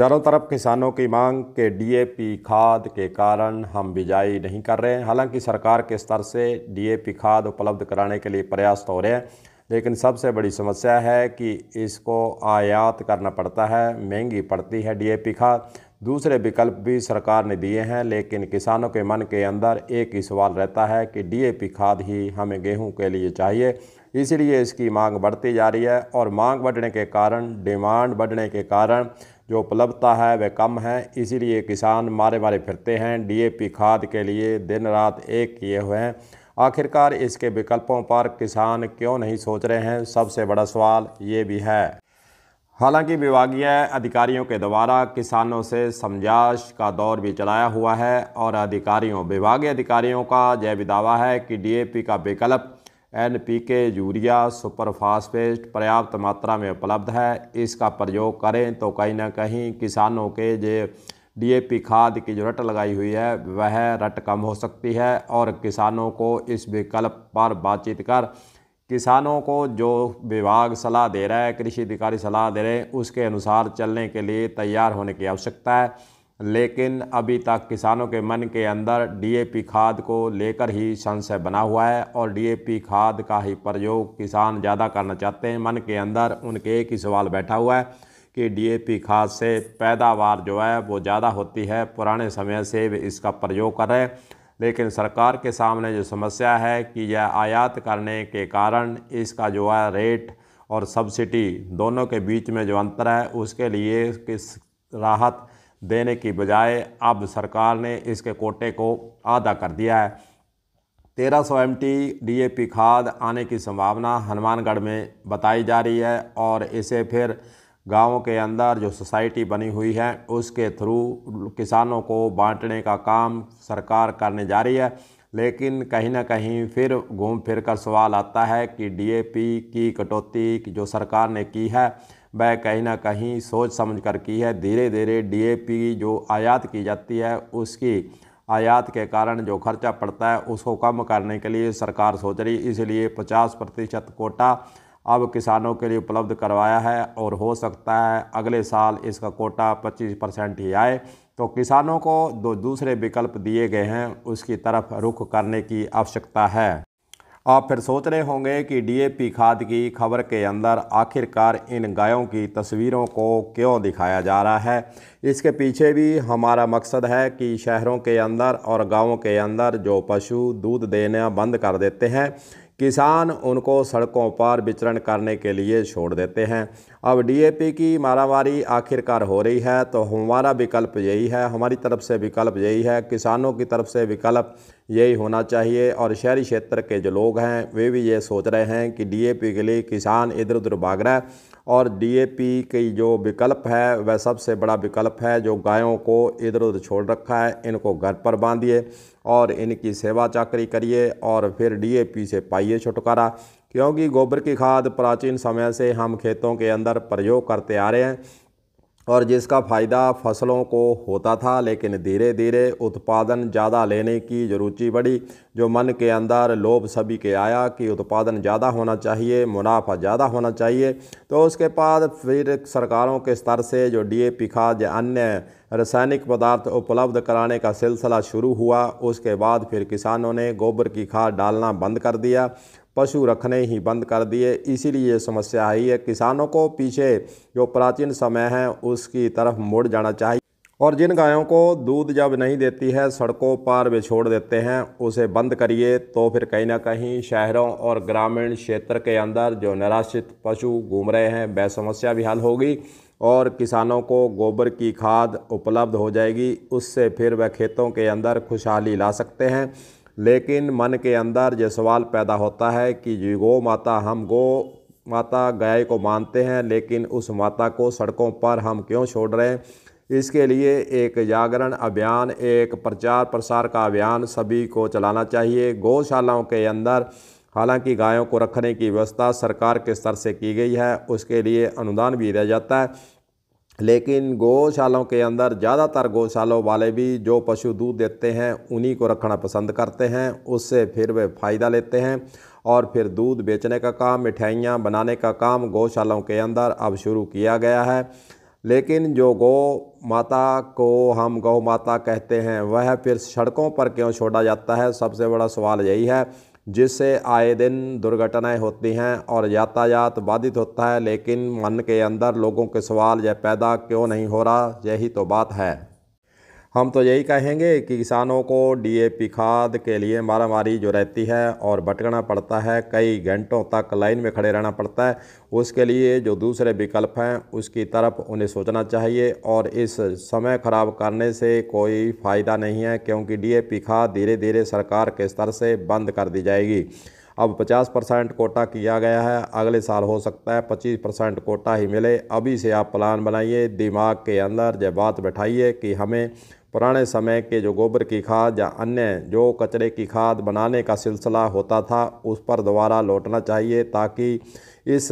चारों तरफ किसानों की मांग के डीएपी खाद के कारण हम बिजाई नहीं कर रहे हैं हालांकि सरकार के स्तर से डीएपी खाद उपलब्ध कराने के लिए प्रयास तो हो रहे हैं लेकिन सबसे बड़ी समस्या है कि इसको आयात करना पड़ता है महंगी पड़ती है डीएपी खाद दूसरे विकल्प भी सरकार ने दिए हैं लेकिन किसानों के मन के अंदर एक ही सवाल रहता है कि डीएपी खाद ही हमें गेहूं के लिए चाहिए इसलिए इसकी मांग बढ़ती जा रही है और मांग बढ़ने के कारण डिमांड बढ़ने के कारण जो उपलब्धता है वह कम है इसीलिए किसान मारे मारे फिरते हैं डीएपी खाद के लिए दिन रात एक किए हुए हैं आखिरकार इसके विकल्पों पर किसान क्यों नहीं सोच रहे हैं सबसे बड़ा सवाल ये भी है हालांकि विभागीय अधिकारियों के द्वारा किसानों से समझाश का दौर भी चलाया हुआ है और अधिकारियों विभागीय अधिकारियों का यह भी दावा है कि डीएपी का विकल्प N P K urea superphosphate पर्याप्त मात्रा में उपलब्ध है इसका प्रयोग करें तो कहीं ना कहीं किसानों के जे डीएपी खाद की जो रट लगाई हुई है वह रट कम हो सकती है और किसानों को इस विकल्प पर बातचीत कर किसानों को जो विभाग सलाह दे रहा है कृषि अधिकारी सलाह दे रहे हैं उसके अनुसार चलने के लिए तैयार होने की आवश्यकता है लेकिन अभी तक किसानों के मन के अंदर डीएपी खाद को लेकर ही संशय बना हुआ है और डीएपी खाद का ही प्रयोग किसान ज़्यादा करना चाहते हैं मन के अंदर उनके एक ही सवाल बैठा हुआ है कि डीएपी खाद से पैदावार जो है वो ज़्यादा होती है पुराने समय से वे इसका प्रयोग कर रहे हैं लेकिन सरकार के सामने जो समस्या है कि यह आयात करने के कारण इसका जो है रेट और सब्सिडी दोनों के बीच में जो अंतर है उसके लिए किस राहत देने की बजाय अब सरकार ने इसके कोटे को आधा कर दिया है तेरह सौ M T D A P खाद आने की संभावना हनुमानगढ़ में बताई जा रही है और इसे फिर गाँव के अंदर जो सोसाइटी बनी हुई है उसके थ्रू किसानों को बांटने का काम सरकार करने जा रही है लेकिन कहीं ना कहीं फिर घूम फिर कर सवाल आता है कि डीएपी की कटौती जो सरकार ने की है वह कहीं ना कहीं सोच समझ कर की है धीरे धीरे डीएपी जो आयात की जाती है उसकी आयात के कारण जो खर्चा पड़ता है उसको कम करने के लिए सरकार सोच रही इसलिए 50 प्रतिशत कोटा अब किसानों के लिए उपलब्ध करवाया है और हो सकता है अगले साल इसका कोटा 25 परसेंट ही आए तो किसानों को दो दूसरे विकल्प दिए गए हैं उसकी तरफ रुख करने की आवश्यकता है आप फिर सोच रहे होंगे कि डीएपी खाद की खबर के अंदर आखिरकार इन गायों की तस्वीरों को क्यों दिखाया जा रहा है इसके पीछे भी हमारा मकसद है कि शहरों के अंदर और गांवों के अंदर जो पशु दूध देना बंद कर देते हैं किसान उनको सड़कों पर विचरण करने के लिए छोड़ देते हैं अब डीएपी की मारामारी आखिरकार हो रही है तो हमारा विकल्प यही है हमारी तरफ से विकल्प यही है किसानों की तरफ से विकल्प यही होना चाहिए और शहरी क्षेत्र के जो लोग हैं वे भी ये सोच रहे हैं कि डीएपी के लिए किसान इधर उधर भाग रहा है और डीएपी की जो विकल्प है वह सबसे बड़ा विकल्प है जो गायों को इधर उधर छोड़ रखा है इनको घर पर बांधिए और इनकी सेवा चाकरी करिए और फिर डीएपी से पाइए छुटकारा क्योंकि गोबर की खाद प्राचीन समय से हम खेतों के अंदर प्रयोग करते आ रहे हैं और जिसका फ़ायदा फसलों को होता था लेकिन धीरे धीरे उत्पादन ज़्यादा लेने की जो रुचि बढ़ी जो मन के अंदर लोभ सभी के आया कि उत्पादन ज़्यादा होना चाहिए मुनाफा ज़्यादा होना चाहिए तो उसके बाद फिर सरकारों के स्तर से जो डीएपी खाद या अन्य रासायनिक पदार्थ उपलब्ध कराने का सिलसिला शुरू हुआ उसके बाद फिर किसानों ने गोबर की खाद डालना बंद कर दिया पशु रखने ही बंद कर दिए इसीलिए ये समस्या आई है किसानों को पीछे जो प्राचीन समय है उसकी तरफ मुड़ जाना चाहिए और जिन गायों को दूध जब नहीं देती है सड़कों पर वे छोड़ देते हैं उसे बंद करिए तो फिर कहीं ना कहीं शहरों और ग्रामीण क्षेत्र के अंदर जो निराश्रित पशु घूम रहे हैं वह समस्या भी हल होगी और किसानों को गोबर की खाद उपलब्ध हो जाएगी उससे फिर वह खेतों के अंदर खुशहाली ला सकते हैं लेकिन मन के अंदर ये सवाल पैदा होता है कि जी गो माता हम गो माता गाय को मानते हैं लेकिन उस माता को सड़कों पर हम क्यों छोड़ रहे हैं इसके लिए एक जागरण अभियान एक प्रचार प्रसार का अभियान सभी को चलाना चाहिए गौशालाओं के अंदर हालांकि गायों को रखने की व्यवस्था सरकार के स्तर से की गई है उसके लिए अनुदान भी दिया जाता है लेकिन गौशालाओं के अंदर ज़्यादातर गौशालों वाले भी जो पशु दूध देते हैं उन्हीं को रखना पसंद करते हैं उससे फिर वे फ़ायदा लेते हैं और फिर दूध बेचने का काम मिठाइयाँ बनाने का काम गौशालाओं के अंदर अब शुरू किया गया है लेकिन जो गौ माता को हम गौ माता कहते हैं वह फिर सड़कों पर क्यों छोड़ा जाता है सबसे बड़ा सवाल यही है जिससे आए दिन दुर्घटनाएं होती हैं और यातायात बाधित होता है लेकिन मन के अंदर लोगों के सवाल यह पैदा क्यों नहीं हो रहा यही तो बात है हम तो यही कहेंगे कि किसानों को डीएपी खाद के लिए मारामारी जो रहती है और भटकना पड़ता है कई घंटों तक लाइन में खड़े रहना पड़ता है उसके लिए जो दूसरे विकल्प हैं उसकी तरफ उन्हें सोचना चाहिए और इस समय ख़राब करने से कोई फ़ायदा नहीं है क्योंकि डीएपी खाद धीरे धीरे सरकार के स्तर से बंद कर दी जाएगी अब 50 परसेंट कोटा किया गया है अगले साल हो सकता है 25 परसेंट कोटा ही मिले अभी से आप प्लान बनाइए दिमाग के अंदर जब बात बैठाइए कि हमें पुराने समय के जो गोबर की खाद या अन्य जो कचरे की खाद बनाने का सिलसिला होता था उस पर दोबारा लौटना चाहिए ताकि इस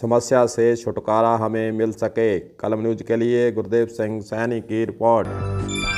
समस्या से छुटकारा हमें मिल सके कलम न्यूज के लिए गुरदेव सिंह सैनी की रिपोर्ट